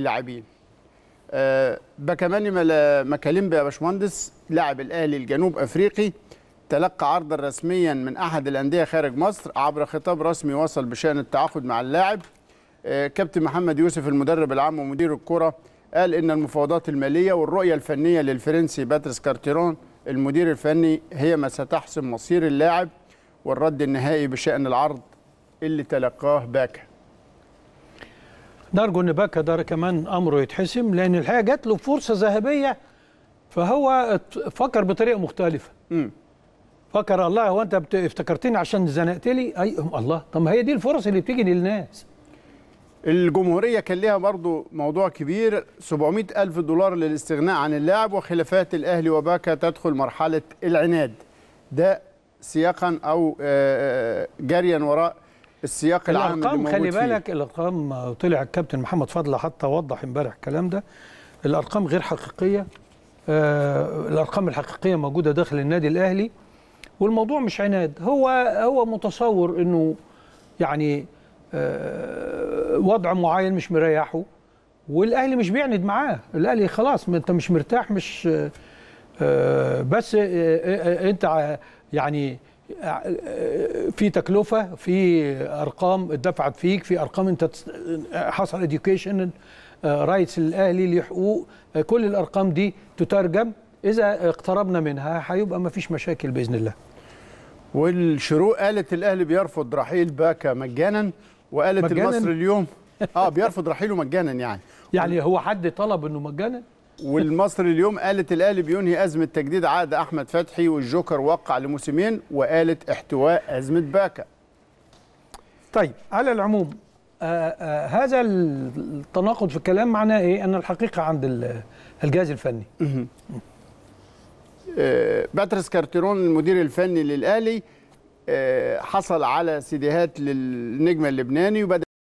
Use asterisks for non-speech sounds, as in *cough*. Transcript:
اللاعبين أه بكماني مكاليمبا يا باشمهندس لاعب الاهلي الجنوب افريقي تلقى عرضا رسميا من احد الانديه خارج مصر عبر خطاب رسمي وصل بشان التعاقد مع اللاعب أه كابتن محمد يوسف المدرب العام ومدير الكره قال ان المفاوضات الماليه والرؤيه الفنيه للفرنسي باتريس كارتيرون المدير الفني هي ما ستحسم مصير اللاعب والرد النهائي بشان العرض اللي تلقاه باكا نرجو ان باكا ده كمان امره يتحسم لان الحقيقه جات له فرصه ذهبيه فهو فكر بطريقه مختلفه م. فكر الله هو انت افتكرتني عشان زنقت لي اي الله طب ما هي دي الفرص اللي بتيجي للناس الجمهوريه كان ليها برضه موضوع كبير 700 ألف دولار للاستغناء عن اللاعب وخلافات الاهلي وباكا تدخل مرحله العناد ده سياقا او آه، آه، جريا وراء السياق العام الارقام خلي بالك الارقام طلع الكابتن محمد فضل حتى وضح امبارح الكلام ده الارقام غير حقيقيه آه الارقام الحقيقيه موجوده داخل النادي الاهلي والموضوع مش عناد هو هو متصور انه يعني آه وضع معين مش مريحه والاهلي مش بيعند معاه الاهلي خلاص انت مش مرتاح مش آه, آه، بس آه، آه، انت يعني في تكلفه في ارقام اتدفعت فيك في ارقام انت حصل اديوكيشن رايتس الأهلي ليه حقوق كل الارقام دي تترجم اذا اقتربنا منها هيبقى ما فيش مشاكل باذن الله والشروق قالت الاهلي بيرفض رحيل باكا مجانا وقالت مجاناً؟ المصري اليوم اه بيرفض رحيله مجانا يعني *laughs* يعني هو حد طلب انه مجانا والمصري اليوم قالت الاهلي بينهي ازمه تجديد عقد احمد فتحي والجوكر وقع لموسمين وقالت احتواء ازمه باكا. طيب على العموم آه آه هذا التناقض في الكلام معناه ايه؟ ان الحقيقه عند الجهاز الفني. آه باتريس كارتيرون المدير الفني للاهلي آه، حصل على سيديهات للنجم اللبناني وبدا